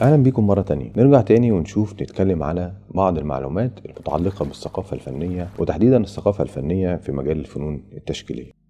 اهلا بيكم مره تانية نرجع تاني ونشوف نتكلم على بعض المعلومات المتعلقه بالثقافه الفنيه وتحديدا الثقافه الفنيه في مجال الفنون التشكيليه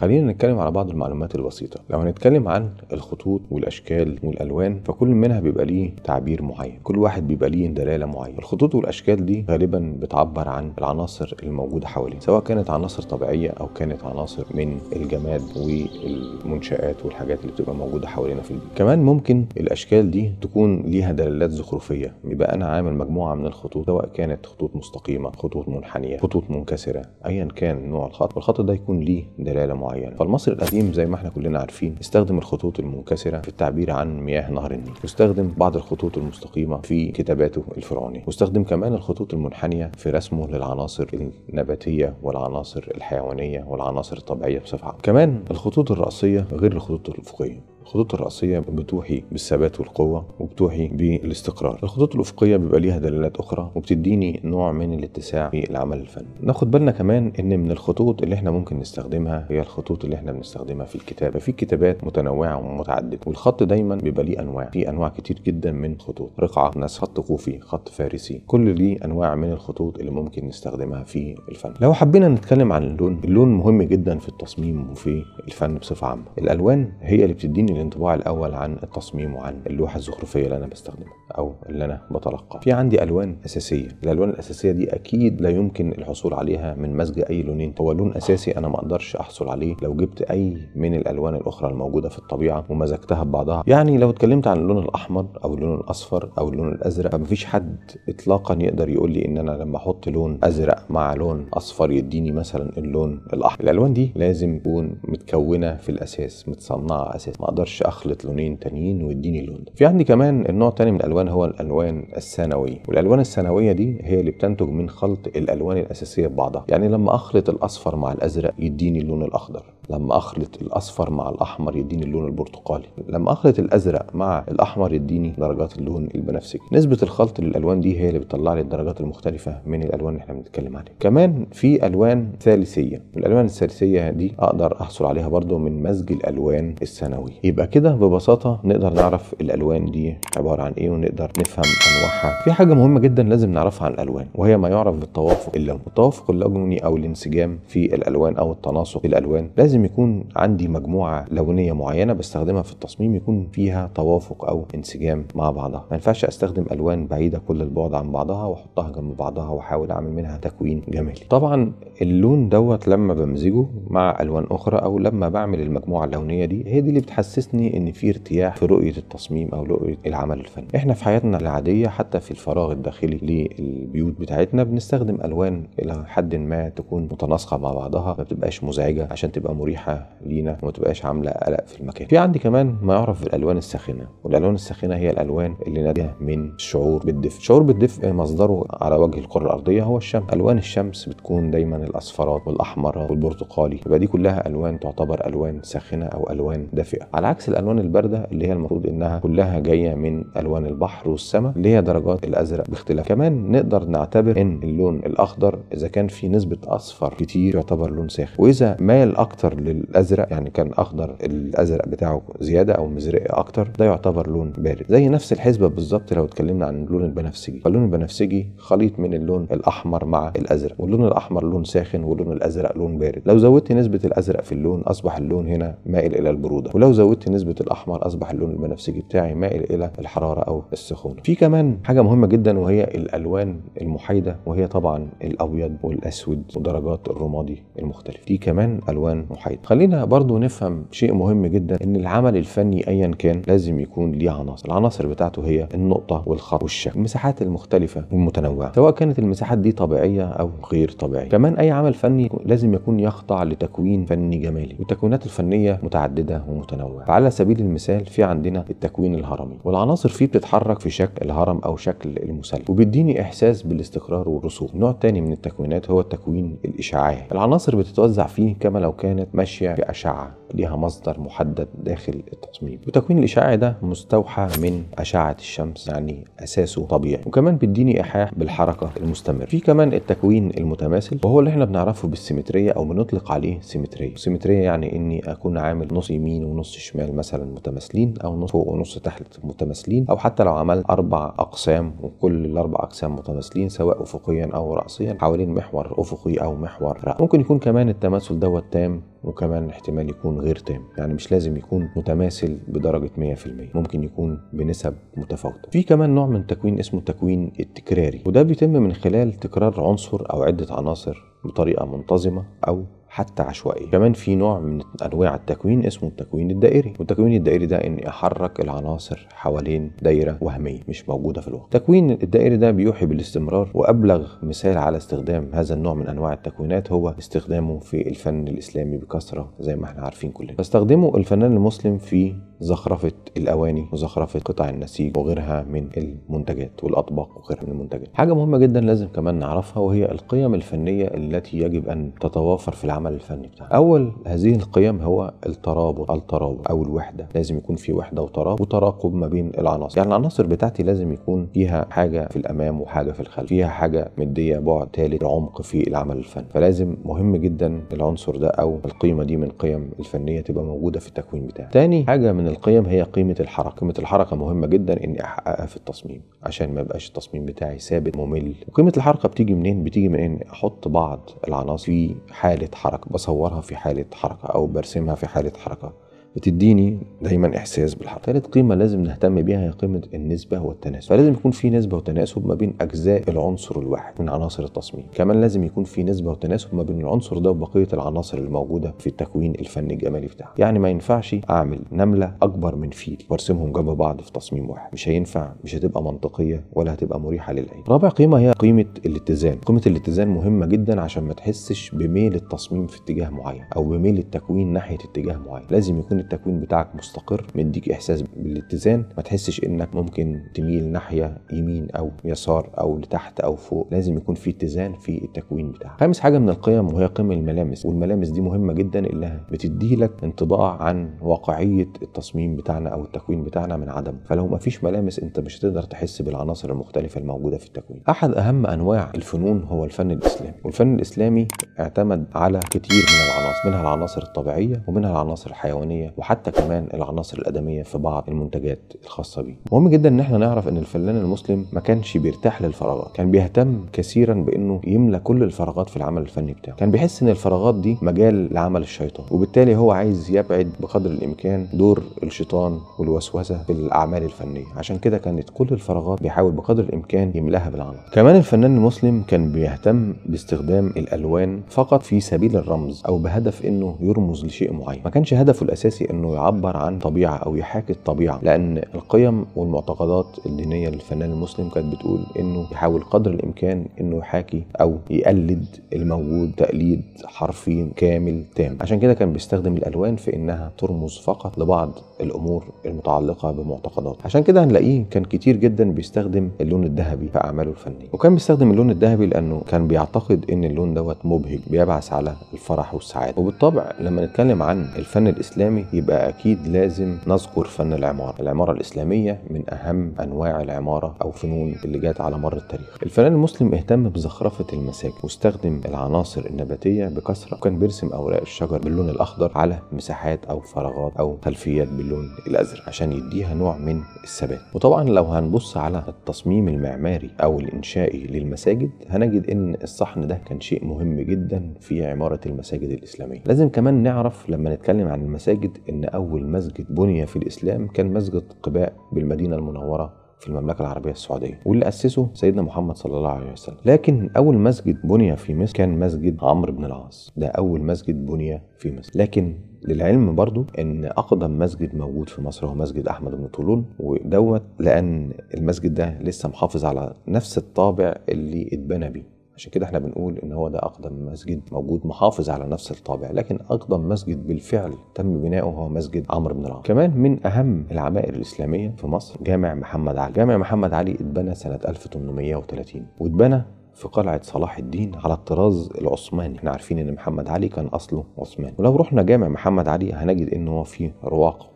خلينا نتكلم على بعض المعلومات البسيطة لو هنتكلم عن الخطوط والأشكال والألوان فكل منها بيبقى ليه تعبير معين كل واحد بيبقى ليه دلالة معينة الخطوط والأشكال دي غالبا بتعبر عن العناصر الموجودة حوالينا سواء كانت عناصر طبيعية أو كانت عناصر من الجماد والمنشآت والحاجات اللي بتبقى موجودة حوالينا في البيت كمان ممكن الأشكال دي تكون ليها دلالات زخرفية يبقى أنا عامل مجموعة من الخطوط سواء كانت خطوط مستقيمة خطوط منحنية خطوط منكسرة أيا كان نوع الخط والخط ده يكون ليه دلالة معينة معينه فالمصري القديم زي ما احنا كلنا عارفين استخدم الخطوط المنكسره في التعبير عن مياه نهر النيل واستخدم بعض الخطوط المستقيمه في كتاباته الفرعونيه واستخدم كمان الخطوط المنحنيه في رسمه للعناصر النباتيه والعناصر الحيوانيه والعناصر الطبيعيه بصفه عامه كمان الخطوط الرأسيه غير الخطوط الأفقية الخطوط الرأسية بتوحي بالثبات والقوة وبتوحي بالاستقرار الخطوط الأفقية بيبقى ليها دلالات أخرى وبتديني نوع من الاتساع في العمل الفني ناخد بالنا كمان إن من الخطوط اللي احنا ممكن نستخدمها هي الخطوط اللي احنا بنستخدمها في الكتابة في كتابات متنوعة ومتعددة والخط دايما بيبقى ليه أنواع في أنواع كتير جدا من خطوط رقعة ناس خط كوفي خط فارسي كل دي أنواع من الخطوط اللي ممكن نستخدمها في الفن لو حبينا نتكلم عن اللون اللون مهم جدا في التصميم وفي الفن بصفة عامة الألوان هي اللي بتديني بيديني الانطباع الاول عن التصميم وعن اللوحه الزخرفيه اللي انا بستخدمها او اللي انا بتلقاها في عندي الوان اساسيه الالوان الاساسيه دي اكيد لا يمكن الحصول عليها من مزج اي لونين هو لون اساسي انا ما اقدرش احصل عليه لو جبت اي من الالوان الاخرى الموجوده في الطبيعه ومزجتها ببعضها يعني لو اتكلمت عن اللون الاحمر او اللون الاصفر او اللون الازرق فمفيش حد اطلاقا يقدر يقول لي ان انا لما احط لون ازرق مع لون اصفر يديني مثلا اللون الاحمر الالوان دي لازم تكون متكونه في الاساس متصنعه اساس ما اقدرش اخلط لونين تانيين ويديني اللون ده في عندي كمان النوع تاني من الالوان هو الالوان الثانويه والالوان الثانويه دي هي اللي بتنتج من خلط الالوان الاساسيه ببعضها يعني لما اخلط الاصفر مع الازرق يديني اللون الاخضر لما اخلط الاصفر مع الاحمر يديني اللون البرتقالي لما اخلط الازرق مع الاحمر يديني درجات اللون البنفسجي نسبه الخلط للالوان دي هي اللي بتطلع لي الدرجات المختلفه من الالوان اللي احنا بنتكلم عليها كمان في الوان ثالثيه الالوان الثالثيه دي اقدر احصل عليها برضه من مزج الالوان الثانويه يبقى كده ببساطة نقدر نعرف الألوان دي عبارة عن إيه ونقدر نفهم أنواعها في حاجة مهمة جدا لازم نعرفها عن الألوان وهي ما يعرف بالتوافق إلا التوافق اللوني أو الانسجام في الألوان أو التناسق في الألوان لازم يكون عندي مجموعة لونية معينة بستخدمها في التصميم يكون فيها توافق أو انسجام مع بعضها ما ينفعش أستخدم ألوان بعيدة كل البعد عن بعضها وأحطها جنب بعضها وأحاول أعمل منها تكوين جمالي طبعا اللون دوت لما بمزجه مع ألوان أخرى أو لما بعمل المجموعة اللونية دي هي دي اللي بتحسن حسسني ان في ارتياح في رؤيه التصميم او رؤيه العمل الفني احنا في حياتنا العاديه حتى في الفراغ الداخلي للبيوت بتاعتنا بنستخدم الوان الى حد ما تكون متناسقه مع بعضها ما بتبقاش مزعجه عشان تبقى مريحه لينا وما تبقاش عامله قلق في المكان في عندي كمان ما يعرف بالالوان الساخنه والالوان الساخنه هي الالوان اللي ناتجه من الشعور بالدفء الشعور بالدفء مصدره على وجه الكره الارضيه هو الشمس الوان الشمس بتكون دايما الاصفرات والاحمر والبرتقالي يبقى دي كلها الوان تعتبر الوان ساخنه او الوان دافئه على عكس الالوان البارده اللي هي المفروض انها كلها جايه من الوان البحر والسماء اللي هي درجات الازرق باختلاف كمان نقدر نعتبر ان اللون الاخضر اذا كان في نسبه اصفر كتير يعتبر لون ساخن واذا مايل اكتر للازرق يعني كان اخضر الازرق بتاعه زياده او مزرق اكتر ده يعتبر لون بارد زي نفس الحسبه بالظبط لو اتكلمنا عن اللون البنفسجي فاللون البنفسجي خليط من اللون الاحمر مع الازرق واللون الاحمر لون ساخن واللون الازرق لون بارد لو زودت نسبه الازرق في اللون اصبح اللون هنا مائل الى البروده ولو زودت دلوقتي نسبه الاحمر اصبح اللون البنفسجي بتاعي مائل الى الحراره او السخونه في كمان حاجه مهمه جدا وهي الالوان المحايده وهي طبعا الابيض والاسود ودرجات الرمادي المختلفه دي كمان الوان محايده خلينا برضو نفهم شيء مهم جدا ان العمل الفني ايا كان لازم يكون ليه عناصر العناصر بتاعته هي النقطه والخط والشكل المساحات المختلفه والمتنوعه سواء كانت المساحات دي طبيعيه او غير طبيعيه كمان اي عمل فني لازم يكون يخضع لتكوين فني جمالي والتكوينات الفنيه متعدده ومتنوعه على سبيل المثال في عندنا التكوين الهرمي والعناصر فيه بتتحرك في شكل الهرم او شكل المثلث وبيديني احساس بالاستقرار والرسوب نوع تاني من التكوينات هو التكوين الاشعاعي العناصر بتتوزع فيه كما لو كانت ماشيه في اشعه ليها مصدر محدد داخل التصميم وتكوين الإشعاع ده مستوحى من أشعة الشمس يعني أساسه طبيعي وكمان بيديني إيحاء بالحركة المستمرة في كمان التكوين المتماثل وهو اللي احنا بنعرفه بالسيمترية أو بنطلق عليه سيمترية سيمترية يعني إني أكون عامل نص يمين ونص شمال مثلا متماثلين أو نص فوق ونص تحت متماثلين أو حتى لو عملت أربع أقسام وكل الأربع أقسام متماثلين سواء أفقيا أو رأسيا حوالين محور أفقي أو محور رأس ممكن يكون كمان التماثل دوت تام وكمان احتمال يكون غير تام يعني مش لازم يكون متماثل بدرجة 100% ممكن يكون بنسب متفاوتة في كمان نوع من التكوين اسمه التكوين التكراري وده بيتم من خلال تكرار عنصر أو عدة عناصر بطريقة منتظمة أو حتى عشوائي كمان في نوع من انواع التكوين اسمه التكوين الدائري والتكوين الدائري ده اني احرك العناصر حوالين دايره وهميه مش موجوده في الواقع التكوين الدائري ده بيوحي بالاستمرار وابلغ مثال على استخدام هذا النوع من انواع التكوينات هو استخدامه في الفن الاسلامي بكثره زي ما احنا عارفين كلنا فاستخدمه الفنان المسلم في زخرفه الاواني وزخرفه قطع النسيج وغيرها من المنتجات والاطباق وغيرها من المنتجات حاجه مهمه جدا لازم كمان نعرفها وهي القيم الفنيه التي يجب ان تتوافر في العمل العمل الفني بتاعنا اول هذه القيم هو الترابط الترابط او الوحده لازم يكون في وحده وترابط وتراقب ما بين العناصر يعني العناصر بتاعتي لازم يكون فيها حاجه في الامام وحاجه في الخلف فيها حاجه مديه بعد ثالث عمق في العمل الفني فلازم مهم جدا العنصر ده او القيمه دي من قيم الفنيه تبقى موجوده في التكوين بتاعي تاني حاجه من القيم هي قيمه الحركه قيمه الحركه مهمه جدا اني احققها في التصميم عشان ما يبقاش التصميم بتاعي ثابت ممل وقيمه الحركه بتيجي منين بتيجي من ان احط بعض العناصر في حاله حركه حركة بصورها في حالة حركة أو برسمها في حالة حركة بتديني دايما احساس بالحق ثالث قيمه لازم نهتم بيها هي قيمه النسبه والتناسب فلازم يكون في نسبه وتناسب ما بين اجزاء العنصر الواحد من عناصر التصميم كمان لازم يكون في نسبه وتناسب ما بين العنصر ده وبقيه العناصر الموجوده في التكوين الفني الجمالي بتاعه يعني ما ينفعش اعمل نمله اكبر من فيل وارسمهم جنب بعض في تصميم واحد مش هينفع مش هتبقى منطقيه ولا هتبقى مريحه للعين رابع قيمه هي قيمه الاتزان قيمه الاتزان مهمه جدا عشان ما تحسش بميل التصميم في اتجاه معين او بميل التكوين ناحيه اتجاه معين لازم يكون التكوين بتاعك مستقر مديك احساس بالاتزان ما تحسش انك ممكن تميل ناحيه يمين او يسار او لتحت او فوق لازم يكون في اتزان في التكوين بتاعك خامس حاجه من القيم وهي قيم الملامس والملامس دي مهمه جدا انها بتديلك لك انطباع عن واقعيه التصميم بتاعنا او التكوين بتاعنا من عدم فلو ما فيش ملامس انت مش هتقدر تحس بالعناصر المختلفه الموجوده في التكوين احد اهم انواع الفنون هو الفن الاسلامي والفن الاسلامي اعتمد على كتير من العناصر منها العناصر الطبيعيه ومنها العناصر الحيوانيه وحتى كمان العناصر الادميه في بعض المنتجات الخاصه بيه مهم جدا ان احنا نعرف ان الفنان المسلم ما كانش بيرتاح للفراغات كان بيهتم كثيرا بانه يملى كل الفراغات في العمل الفني بتاعه كان بيحس ان الفراغات دي مجال لعمل الشيطان وبالتالي هو عايز يبعد بقدر الامكان دور الشيطان والوسوسه في الاعمال الفنيه عشان كده كانت كل الفراغات بيحاول بقدر الامكان يملاها بالعمل كمان الفنان المسلم كان بيهتم باستخدام الالوان فقط في سبيل الرمز او بهدف انه يرمز لشيء معين ما كانش هدفه الاساسي الاساسي انه يعبر عن طبيعه او يحاكي الطبيعه لان القيم والمعتقدات الدينيه للفنان المسلم كانت بتقول انه يحاول قدر الامكان انه يحاكي او يقلد الموجود تقليد حرفي كامل تام عشان كده كان بيستخدم الالوان في انها ترمز فقط لبعض الامور المتعلقه بمعتقدات عشان كده هنلاقيه كان كتير جدا بيستخدم اللون الذهبي في اعماله الفنيه وكان بيستخدم اللون الذهبي لانه كان بيعتقد ان اللون دوت مبهج بيبعث على الفرح والسعاده وبالطبع لما نتكلم عن الفن الاسلامي يبقى أكيد لازم نذكر فن العمارة العمارة الإسلامية من أهم أنواع العمارة أو فنون اللي جات على مر التاريخ الفنان المسلم اهتم بزخرفة المساجد واستخدم العناصر النباتية بكثرة وكان بيرسم أوراق الشجر باللون الأخضر على مساحات أو فراغات أو خلفيات باللون الأزرق عشان يديها نوع من الثبات وطبعا لو هنبص على التصميم المعماري أو الإنشائي للمساجد هنجد إن الصحن ده كان شيء مهم جدا في عمارة المساجد الإسلامية لازم كمان نعرف لما نتكلم عن المساجد ان اول مسجد بني في الاسلام كان مسجد قباء بالمدينه المنوره في المملكة العربية السعودية واللي أسسه سيدنا محمد صلى الله عليه وسلم لكن أول مسجد بني في مصر كان مسجد عمرو بن العاص ده أول مسجد بني في مصر لكن للعلم برضو ان اقدم مسجد موجود في مصر هو مسجد احمد بن طولون ودوت لان المسجد ده لسه محافظ على نفس الطابع اللي اتبنى بيه عشان كده احنا بنقول ان هو ده اقدم مسجد موجود محافظ على نفس الطابع لكن اقدم مسجد بالفعل تم بناؤه هو مسجد عمرو بن العاص كمان من اهم العمائر الاسلاميه في مصر جامع محمد علي جامع محمد علي اتبنى سنه 1830 واتبنى في قلعة صلاح الدين على الطراز العثماني احنا عارفين ان محمد علي كان اصله عثماني ولو رحنا جامع محمد علي هنجد ان هو فيه رواق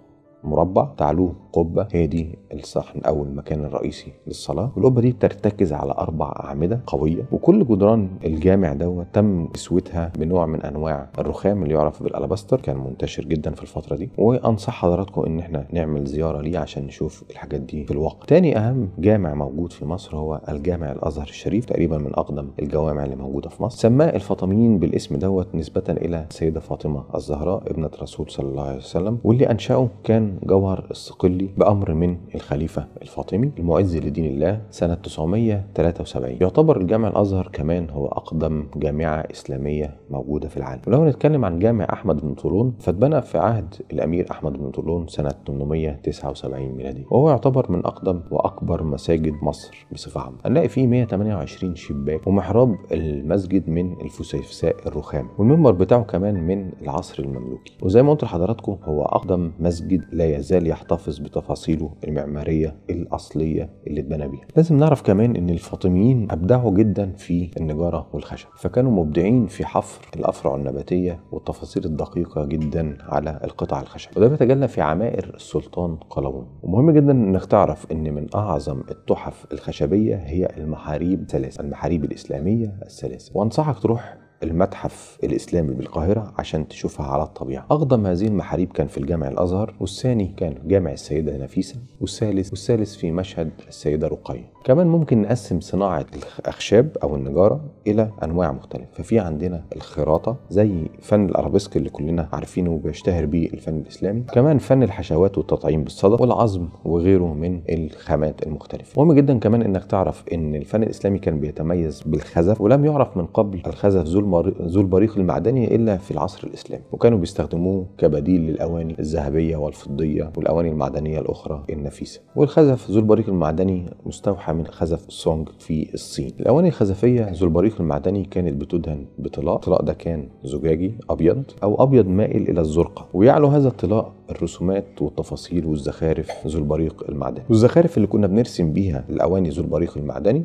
مربع تعلوه قبه هي دي الصحن او المكان الرئيسي للصلاه والقبه دي بترتكز على اربع اعمده قويه وكل جدران الجامع دوت تم تسويتها بنوع من انواع الرخام اللي يعرف بالالباستر كان منتشر جدا في الفتره دي وانصح حضراتكم ان احنا نعمل زياره ليه عشان نشوف الحاجات دي في الواقع تاني اهم جامع موجود في مصر هو الجامع الازهر الشريف تقريبا من اقدم الجوامع اللي موجوده في مصر سماه الفاطميين بالاسم دوت نسبه الى السيده فاطمه الزهراء ابنه رسول صلى الله عليه وسلم واللي انشاه كان جوهر الصقلي بأمر من الخليفة الفاطمي المعز لدين الله سنة 973 يعتبر الجامع الأزهر كمان هو أقدم جامعة إسلامية موجودة في العالم ولو نتكلم عن جامع أحمد بن طولون فاتبنى في عهد الأمير أحمد بن طولون سنة 879 ميلادي وهو يعتبر من أقدم وأكبر مساجد مصر بصفة عامة هنلاقي فيه 128 شباك ومحراب المسجد من الفسيفساء الرخام والمنبر بتاعه كمان من العصر المملوكي وزي ما قلت لحضراتكم هو أقدم مسجد لا لا يزال يحتفظ بتفاصيله المعمارية الأصلية اللي اتبنى بيها لازم نعرف كمان أن الفاطميين أبدعوا جدا في النجارة والخشب فكانوا مبدعين في حفر الأفرع النباتية والتفاصيل الدقيقة جدا على القطع الخشب وده بيتجلى في عمائر السلطان قلاوون ومهم جدا انك تعرف ان من اعظم التحف الخشبيه هي المحاريب الثلاثة المحاريب الاسلاميه السلاسل وانصحك تروح المتحف الإسلامي بالقاهرة عشان تشوفها على الطبيعة أقدم هذه المحاريب كان في الجامع الأزهر والثاني كان جامع السيدة نفيسة والثالث والثالث في مشهد السيدة رقية كمان ممكن نقسم صناعة الأخشاب أو النجارة إلى أنواع مختلفة ففي عندنا الخراطة زي فن الأرابيسك اللي كلنا عارفينه وبيشتهر به الفن الإسلامي كمان فن الحشوات والتطعيم بالصدى والعظم وغيره من الخامات المختلفة مهم جدا كمان إنك تعرف إن الفن الإسلامي كان بيتميز بالخزف ولم يعرف من قبل الخزف ذو ذو البريق المعدني إلا في العصر الإسلامي وكانوا بيستخدموه كبديل للأواني الذهبية والفضية والأواني المعدنية الأخرى النفيسة والخزف ذو البريق المعدني مستوحى حامل خزف سونج في الصين الاواني الخزفيه ذو البريق المعدني كانت بتدهن بطلاء الطلاء ده كان زجاجي ابيض او ابيض مائل الى الزرقه ويعلو هذا الطلاء الرسومات والتفاصيل والزخارف ذو البريق المعدني والزخارف اللي كنا بنرسم بيها الاواني ذو البريق المعدني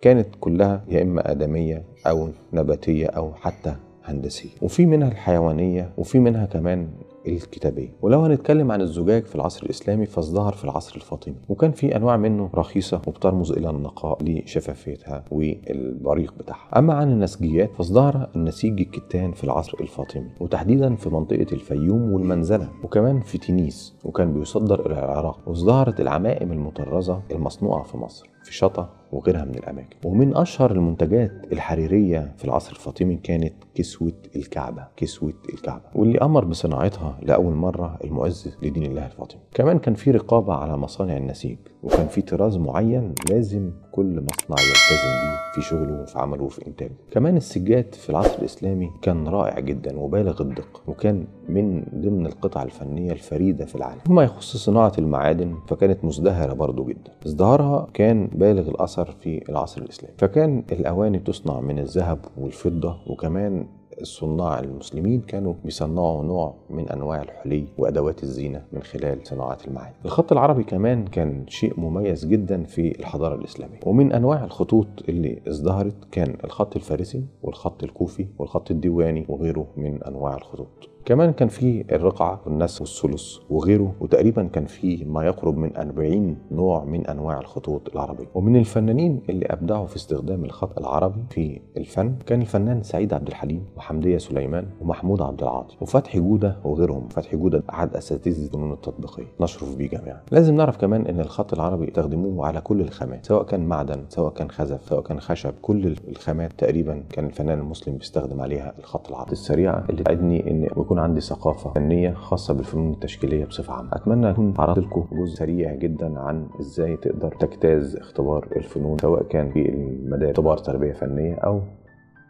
كانت كلها يا اما ادميه او نباتيه او حتى هندسية وفي منها الحيوانية وفي منها كمان الكتابيه ولو هنتكلم عن الزجاج في العصر الاسلامي فازدهر في العصر الفاطمي وكان في انواع منه رخيصه وبترمز الى النقاء لشفافيتها والبريق بتاعها اما عن النسجيات فازدهر النسيج الكتان في العصر الفاطمي وتحديدا في منطقه الفيوم والمنزله وكمان في تينيس وكان بيصدر الى العراق وازدهرت العمائم المطرزه المصنوعه في مصر في شطا وغيرها من الأماكن ومن أشهر المنتجات الحريرية في العصر الفاطمي كانت كسوة الكعبة كسوة الكعبة واللي أمر بصناعتها لأول مرة المؤسس لدين الله الفاطمي كمان كان في رقابة على مصانع النسيج وكان في طراز معين لازم كل مصنع يلتزم بيه في شغله وفي عمله وفي انتاجه كمان السجاد في العصر الاسلامي كان رائع جدا وبالغ الدقه وكان من ضمن القطع الفنيه الفريده في العالم فيما يخص صناعه المعادن فكانت مزدهره برضه جدا ازدهارها كان بالغ الاثر في العصر الاسلامي فكان الاواني تصنع من الذهب والفضه وكمان الصناع المسلمين كانوا بيصنعوا نوع من انواع الحلي وادوات الزينه من خلال صناعه المعادن. الخط العربي كمان كان شيء مميز جدا في الحضاره الاسلاميه ومن انواع الخطوط اللي ازدهرت كان الخط الفارسي والخط الكوفي والخط الديواني وغيره من انواع الخطوط. كمان كان في الرقعة والنس والثلث وغيره وتقريبا كان في ما يقرب من 40 نوع من أنواع الخطوط العربية ومن الفنانين اللي أبدعوا في استخدام الخط العربي في الفن كان الفنان سعيد عبد الحليم وحمدية سليمان ومحمود عبد العاطي وفتحي جودة وغيرهم فتحي جودة أحد أساتذة الفنون التطبيقية نشرف بيه جميعا لازم نعرف كمان أن الخط العربي استخدموه على كل الخامات سواء كان معدن سواء كان خزف سواء كان خشب كل الخامات تقريبا كان الفنان المسلم بيستخدم عليها الخط العربي السريعة اللي تساعدني أن يكون عندي ثقافه فنيه خاصه بالفنون التشكيليه بصفه عامه اتمنى اكون عرضت لكم جزء سريع جدا عن ازاي تقدر تجتاز اختبار الفنون سواء كان في المدارس اختبار تربيه فنيه او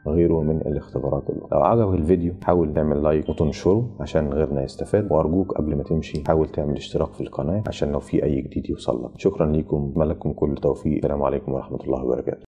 غيره من الاختبارات الأخرى لو عجبك الفيديو حاول تعمل لايك وتنشره عشان غيرنا يستفاد وارجوك قبل ما تمشي حاول تعمل اشتراك في القناه عشان لو في اي جديد يوصل لك شكرا ليكم ملككم كل توفيق السلام عليكم ورحمه الله وبركاته